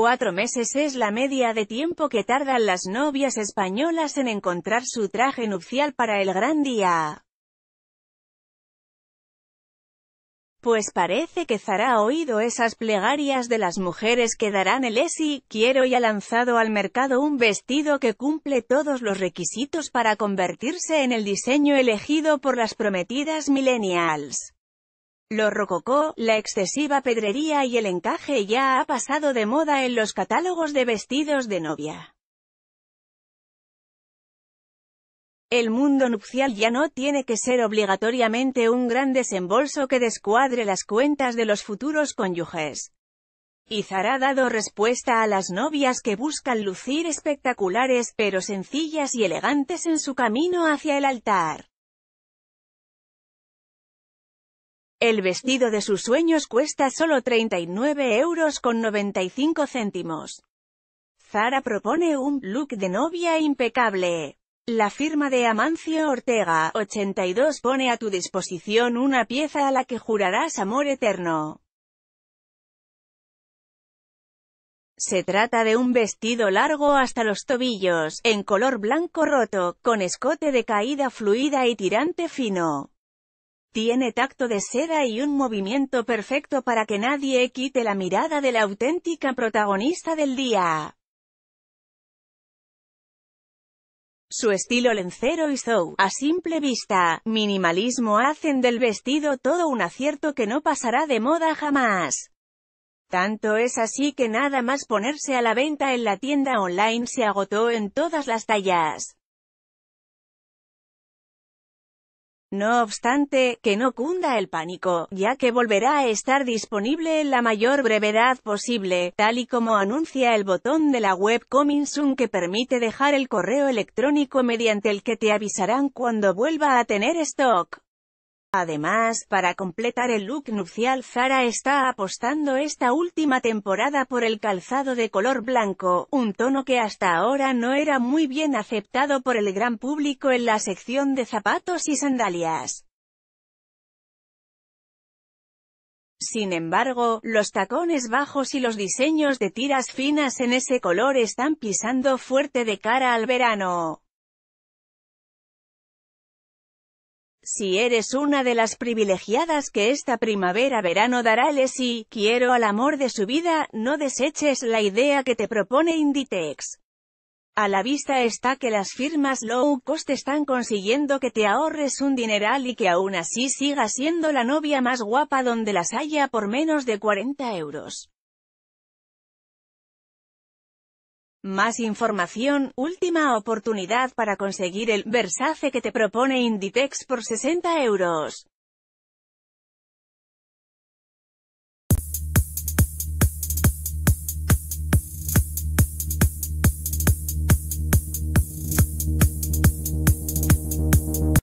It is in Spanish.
cuatro meses es la media de tiempo que tardan las novias españolas en encontrar su traje nupcial para el gran día. Pues parece que Zara ha oído esas plegarias de las mujeres que darán el ESI, quiero y ha lanzado al mercado un vestido que cumple todos los requisitos para convertirse en el diseño elegido por las prometidas millennials. Lo rococó, la excesiva pedrería y el encaje ya ha pasado de moda en los catálogos de vestidos de novia. El mundo nupcial ya no tiene que ser obligatoriamente un gran desembolso que descuadre las cuentas de los futuros cónyuges. Izar ha dado respuesta a las novias que buscan lucir espectaculares, pero sencillas y elegantes en su camino hacia el altar. El vestido de sus sueños cuesta solo 39 euros con 95 céntimos. Zara propone un look de novia impecable. La firma de Amancio Ortega, 82 pone a tu disposición una pieza a la que jurarás amor eterno. Se trata de un vestido largo hasta los tobillos, en color blanco roto, con escote de caída fluida y tirante fino. Tiene tacto de seda y un movimiento perfecto para que nadie quite la mirada de la auténtica protagonista del día. Su estilo lencero y show, a simple vista, minimalismo hacen del vestido todo un acierto que no pasará de moda jamás. Tanto es así que nada más ponerse a la venta en la tienda online se agotó en todas las tallas. No obstante, que no cunda el pánico, ya que volverá a estar disponible en la mayor brevedad posible, tal y como anuncia el botón de la web Coming que permite dejar el correo electrónico mediante el que te avisarán cuando vuelva a tener stock. Además, para completar el look nupcial Zara está apostando esta última temporada por el calzado de color blanco, un tono que hasta ahora no era muy bien aceptado por el gran público en la sección de zapatos y sandalias. Sin embargo, los tacones bajos y los diseños de tiras finas en ese color están pisando fuerte de cara al verano. Si eres una de las privilegiadas que esta primavera-verano dará el quiero al amor de su vida, no deseches la idea que te propone Inditex. A la vista está que las firmas low cost están consiguiendo que te ahorres un dineral y que aún así sigas siendo la novia más guapa donde las haya por menos de 40 euros. Más información, última oportunidad para conseguir el Versace que te propone Inditex por 60 euros.